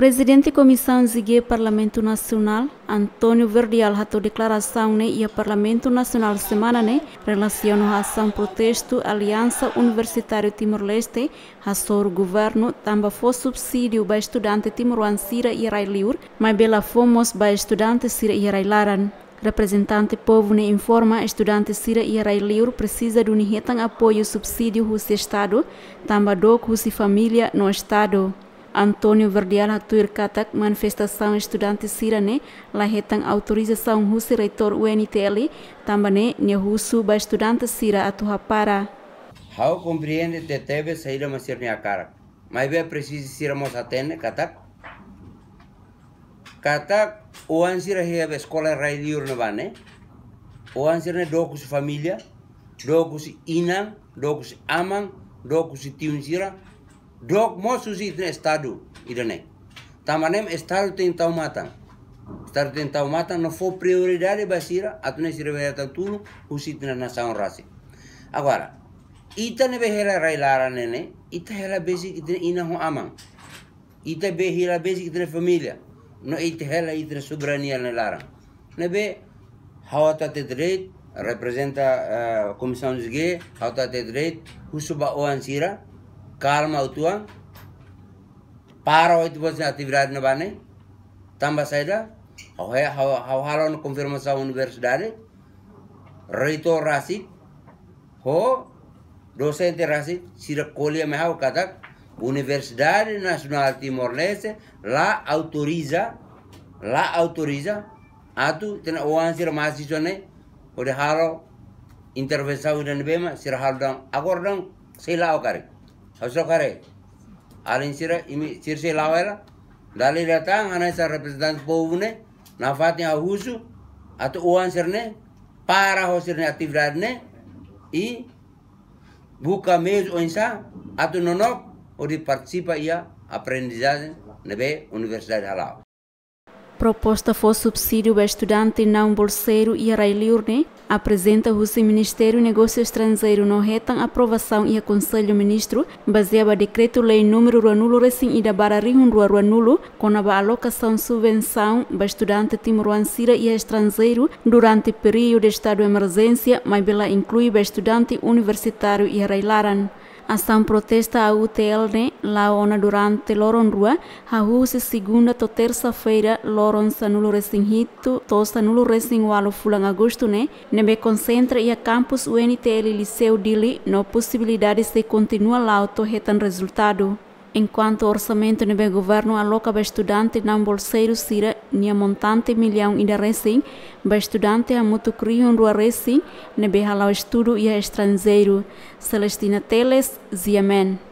Presidente da Comissão Zigue Parlamento Nacional, Antônio Verdial, ratou declaração né, e a Parlamento Nacional semana né, relacionou a ação protesto Aliança Universitário Timor-Leste, a o governo, também foi subsídio para estudante Timor e railiur, mas bela fomos para estudante sira e railaran. Representante povo ne né, informa estudante Sira e Railiur precisa de um apoio subsídio russo Estado, também do russo família no Estado. Antonio Antônio Verdiala Katak manifestação estudanticira ne lahetang autorização husi reitor UNTL tambane ne husu ba sira atu para. How compreende te teve saira masir ne akarak. Mai be precisa sira mos atene katak. Katak uan sira hea skola rai liur ne bane. Uan sira ne dokus familia, dokus inang, dokus amang, dokus tiun sira, Dok mo susi itne estado idane. Tamanem estado tin tau matan. Estado tin tau matan No for prioridade basira atune sirvera tatulo usi itne nação rasi. Agora, ita ne rai lara nene, ita hela besi itne ina ho amang. Ita behela besi itne familia No ita hela itne sobrania ne larang. be, hawata tedret representa uh, eh, comissão de gay, hawata tedret, husuba oansira, Karma itu కాలం అవుతువ పార అవుతు వచ్చిన అతి విరాజ్న hau he hau హవహాలను కొంఫిర్మసా universidade rito rasid ho docente rasid me hau katak Universidade nasional Timor-Leste la autoriza la autoriza atu tena oan sira mahasiswa ne ode halo udah dan bema sira halo dan agor dan sei la Aso kare. Alin sira imi sirse lawela. Dali datang ana sa representan pouvne nafatnya husu atu uan sirne para hosirne radne, i buka mez o atu atau nonok o di ia aprendizaje nebe universidade halau. proposta for subsídio para estudante não bolseiro e Railiurne, apresenta o seu Ministério Negócios Estrangeiros no retam aprovação e aconselho ministro, baseado decreto-lei número Ruanulo recém e da barra Rihundua Ruanulo, com a alocação subvenção para estudante timoruancira e estrangeiro durante período de estado de emergência, mas ela inclui estudante universitário e Railaran. Ação protesta a UTL lá ona durante loron rua, a huse segunda to terça-feira loron sanulo nulo hito, to nulo walo fulan agosto né, nebe concentra e a campus UNTL Liceu Dili no possibilidade se continua lá to retan resultado enquanto o orçamento nebe governo aloca para estudante não bolseiro sira nia montante milhão ida recém, ba estudante a muito criam rua recém, nebe halau estudo a estrangeiro. Celestina Teles, Ziamen.